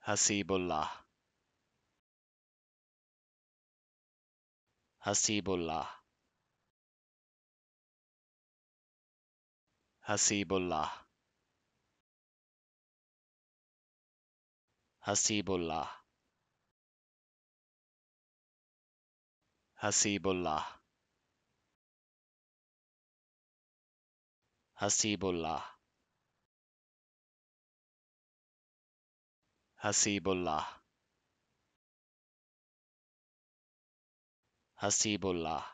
Hasibullah. Hasibullah. Hasibullah. Hasibullah. Hasibullah. Hasibullah. Hasibullah. Hasibullah.